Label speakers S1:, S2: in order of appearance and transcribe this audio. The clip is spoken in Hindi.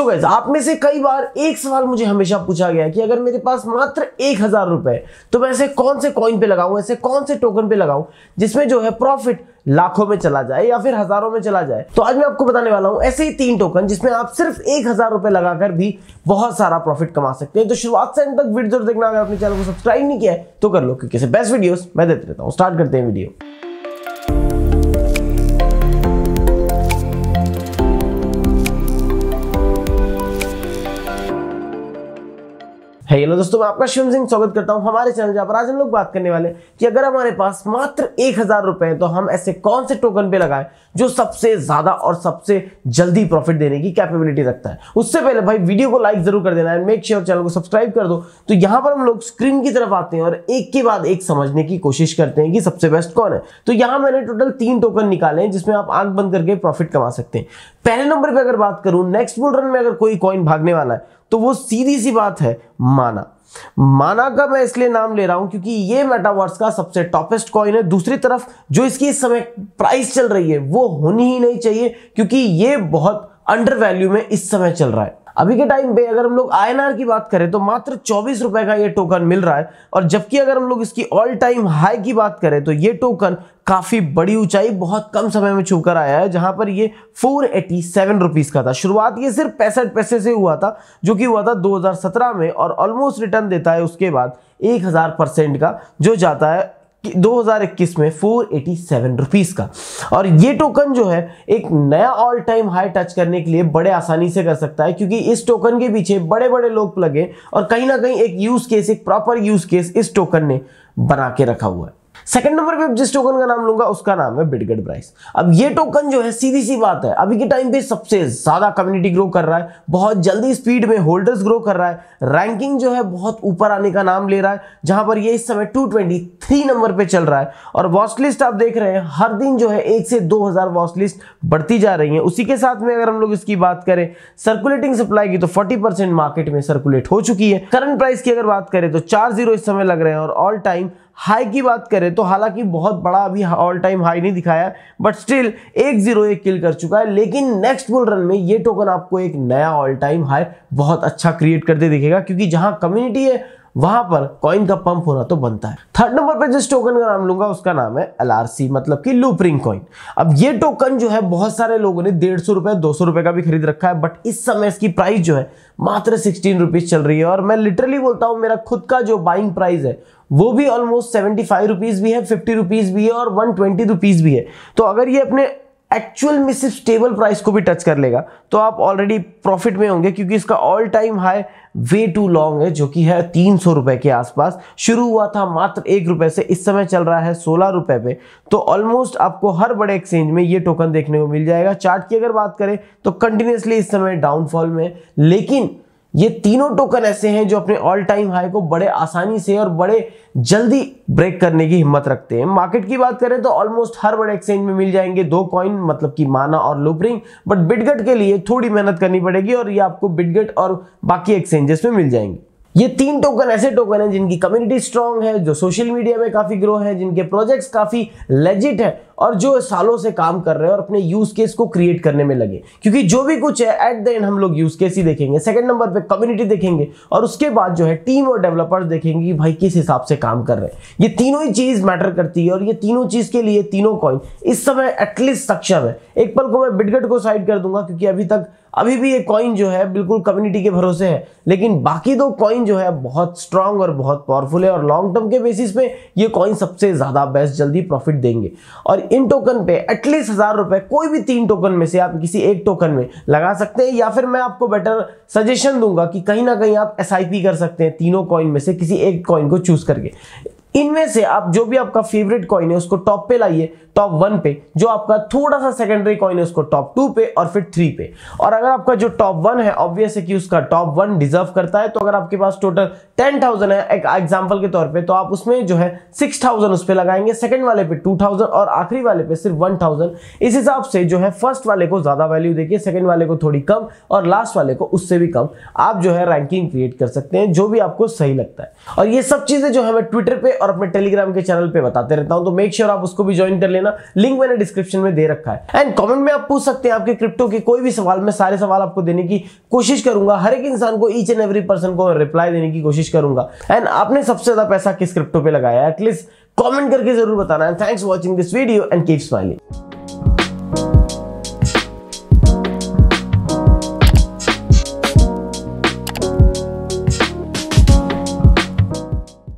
S1: सो so आप में से कई बार एक सवाल मुझे हमेशा पूछा गया कि अगर मेरे पास मात्र एक हजार रुपए तो मैं ऐसे कौन से कॉइन पे लगाऊं ऐसे कौन से टोकन पे लगाऊं जिसमें जो है प्रॉफिट लाखों में चला जाए या फिर हजारों में चला जाए तो आज मैं आपको बताने वाला हूं ऐसे ही तीन टोकन जिसमें आप सिर्फ एक हजार रुपए लगाकर भी बहुत सारा प्रॉफिट कमा सकते हैं तो शुरुआत से अंत तक वीडियो देखना अगर अपने चैनल को सब्सक्राइब नहीं किया है तो कर लो क्योंकि बेस्ट वीडियो मैं देते रहता हूँ स्टार्ट करते हैं वीडियो हेलो दोस्तों मैं आपका शिवम सिंह स्वागत करता हूं हमारे चैनल पर आज हम लोग बात करने वाले कि अगर हमारे पास मात्र एक हजार रुपए हैं तो हम ऐसे कौन से टोकन पे लगाएं जो सबसे ज्यादा और सबसे जल्दी प्रॉफिट देने की कैपेबिलिटी रखता है उससे पहले भाई वीडियो को लाइक जरूर कर देना है मेक श्योर चैनल को सब्सक्राइब कर दो तो यहां पर हम लोग स्क्रीन की तरफ आते हैं और एक के बाद एक समझने की कोशिश करते हैं कि सबसे बेस्ट कौन है तो यहां मैंने टोटल तीन टोकन निकाले हैं जिसमें आप आंख बंद करके प्रॉफिट कमा सकते हैं पहले नंबर पर अगर बात करूं नेक्स्ट बुल रन में अगर कोई कॉइन भागने वाला है तो वो सीधी सी बात है माना माना का मैं इसलिए नाम ले रहा हूं क्योंकि ये मेटावर्स का सबसे टॉपेस्ट कॉइन है दूसरी तरफ जो इसकी इस समय प्राइस चल रही है वो होनी ही नहीं चाहिए क्योंकि ये बहुत अंडर वैल्यू में इस समय चल रहा है अभी के टाइम पे अगर हम लोग आई की बात करें तो मात्र चौबीस रुपए का ये टोकन मिल रहा है और जबकि अगर हम लोग इसकी ऑल टाइम हाई की बात करें तो ये टोकन काफ़ी बड़ी ऊंचाई बहुत कम समय में छूकर आया है जहां पर ये फोर एटी सेवन रुपीज़ का था शुरुआत ये सिर्फ पैंसठ पैसे से हुआ था जो कि हुआ था 2017 में और ऑलमोस्ट रिटर्न देता है उसके बाद 1000 परसेंट का जो जाता है 2021 में 487 रुपीज का और ये टोकन जो है एक नया ऑल टाइम हाई टच करने के लिए बड़े आसानी से कर सकता है क्योंकि इस टोकन के पीछे बड़े बड़े लोग लगे और कहीं ना कहीं एक यूज केस एक प्रॉपर यूज केस इस टोकन ने बना के रखा हुआ है सेकंड नंबर पे जिस टोकन का नाम लूंगा उसका नाम है बिटगेट प्राइस अब ये टोकन जो है सीधी सी बात है अभी के टाइम पे सबसे ज्यादा कम्युनिटी ग्रो कर रहा है बहुत जल्दी स्पीड में होल्डर्स ग्रो कर रहा है रैंकिंग जो है बहुत ऊपर आने का नाम ले रहा है जहां पर ये इस समय 223 नंबर पे चल रहा है और वॉचलिस्ट आप देख रहे हैं हर दिन जो है एक से दो हजार वॉचलिस्ट बढ़ती जा रही है उसी के साथ में अगर हम लोग इसकी बात करें सर्कुलेटिंग सप्लाई की तो फोर्टी मार्केट में सर्कुलेट हो चुकी है करंट प्राइस की अगर बात करें तो चार इस समय लग रहे हैं और ऑल टाइम हाई की बात करें तो हालांकि बहुत बड़ा अभी ऑल टाइम हाई नहीं दिखाया बट स्टिल एक जीरो एक किल कर चुका है लेकिन नेक्स्ट बुल रन में ये टोकन आपको एक नया ऑल टाइम हाई बहुत अच्छा क्रिएट करते दिखेगा क्योंकि जहां कम्युनिटी है वहां पर कॉइन का पंप होना तो बनता है थर्ड नंबर पर जिस टोकन का नाम लूंगा उसका नाम है एल मतलब कि लूपरिंग कॉइन अब ये टोकन जो है बहुत सारे लोगों ने डेढ़ सौ रुपए दो सौ रुपए का भी खरीद रखा है बट इस समय इसकी प्राइस जो है मात्र सिक्सटीन रुपीज चल रही है और मैं लिटरली बोलता हूं मेरा खुद का जो बाइंग प्राइस है वो भी ऑलमोस्ट सेवेंटी फाइव रुपीज़ भी है फिफ्टी रुपीज़ भी है और वन ट्वेंटी रुपीज़ भी है तो अगर ये अपने एक्चुअल में सिर्फ स्टेबल प्राइस को भी टच कर लेगा तो आप ऑलरेडी प्रॉफिट में होंगे क्योंकि इसका all time high way too long है जो कि है तीन सौ रुपये के आसपास शुरू हुआ था मात्र एक रुपये से इस समय चल रहा है सोलह रुपये पे तो ऑलमोस्ट आपको हर बड़े एक्सचेंज में ये टोकन देखने को मिल जाएगा चार्ट की अगर बात करें तो कंटिन्यूसली इस समय डाउनफॉल में लेकिन ये तीनों टोकन ऐसे हैं जो अपने ऑल टाइम हाई को बड़े आसानी से और बड़े जल्दी ब्रेक करने की हिम्मत रखते हैं मार्केट की बात करें तो ऑलमोस्ट हर बड़े एक्सचेंज में मिल जाएंगे दो कॉइन मतलब कि माना और लुपरिंग बट बिटगट के लिए थोड़ी मेहनत करनी पड़ेगी और ये आपको बिटगट और बाकी एक्सचेंजेस में मिल जाएंगे ये तीन टोकन ऐसे टोकन हैं जिनकी कम्युनिटी स्ट्रांग है जो सोशल मीडिया में काफी ग्रो है जिनके प्रोजेक्ट्स काफी लेजिट है और जो सालों से काम कर रहे हैं और अपने यूज केस को क्रिएट करने में लगे क्योंकि जो भी कुछ है एट द एंड हम लोग यूज केस ही देखेंगे सेकंड नंबर पे कम्युनिटी देखेंगे और उसके बाद जो है टीम और डेवलपर्स देखेंगे कि भाई किस हिसाब से काम कर रहे हैं ये तीनों ही चीज मैटर करती है और ये तीनों चीज के लिए तीनों कॉइन इस समय एटलीस्ट सक्षम है एक पल को मैं बिटगट को साइड कर दूंगा क्योंकि अभी तक अभी भी ये कॉइन जो है बिल्कुल कम्युनिटी के भरोसे है लेकिन बाकी दो कॉइन जो है बहुत स्ट्रांग और बहुत पावरफुल है और लॉन्ग टर्म के बेसिस पे ये कॉइन सबसे ज़्यादा बेस्ट जल्दी प्रॉफिट देंगे और इन टोकन पे एटलीस्ट हजार रुपए कोई भी तीन टोकन में से आप किसी एक टोकन में लगा सकते हैं या फिर मैं आपको बेटर सजेशन दूंगा कि कहीं ना कहीं आप एस कर सकते हैं तीनों कॉइन में से किसी एक कॉइन को चूज करके इनमें से आप जो भी आपका फेवरेट कॉइन है उसको टॉप पे लाइए टॉप वन पे जो आपका थोड़ा सा सेकेंडरी कॉइन है उसको टॉप टू पे और फिर थ्री पे और अगर आपका जो टॉप वन है ऑब्वियस है कि उसका टॉप वन डिजर्व करता है तो अगर आपके पास टोटल टेन थाउजेंड है एक एग्जाम्पल के तौर पे तो आप उसमें जो है सिक्स थाउजेंड उस पर लगाएंगे सेकंड वाले पे टू थाउजेंड और आखिरी वाले पे सिर्फ वन थाउजेंड इस हिसाब से जो है फर्स्ट वाले को ज्यादा वैल्यू देखिए सेकंड वाले को थोड़ी कम और लास्ट वाले को उससे भी कम आप जो है रैंकिंग क्रिएट कर सकते हैं जो भी आपको सही लगता है और ये सब चीजें जो है ट्विटर पे और अपने टेलीग्राम के चैनल पे बताते रहता हूं तो मेक श्योर sure आप उसको भी ज्वाइन कर लेना लिंक मैंने डिस्क्रिप्शन में दे रखा है एंड कमेंट में आप पूछ सकते हैं आपके क्रिप्टो के कोई भी सवाल मैं सारे सवाल आपको देने की कोशिश करूंगा हर एक इंसान को ईच एंड एवरी पर्सन को रिप्लाई देने की कोशिश करूंगा एंड आपने सबसे ज्यादा पैसा किस क्रिप्टो पे लगाया एटलीस्ट कॉमेंट करके जरूर बताना thanks watching this video and keep smiling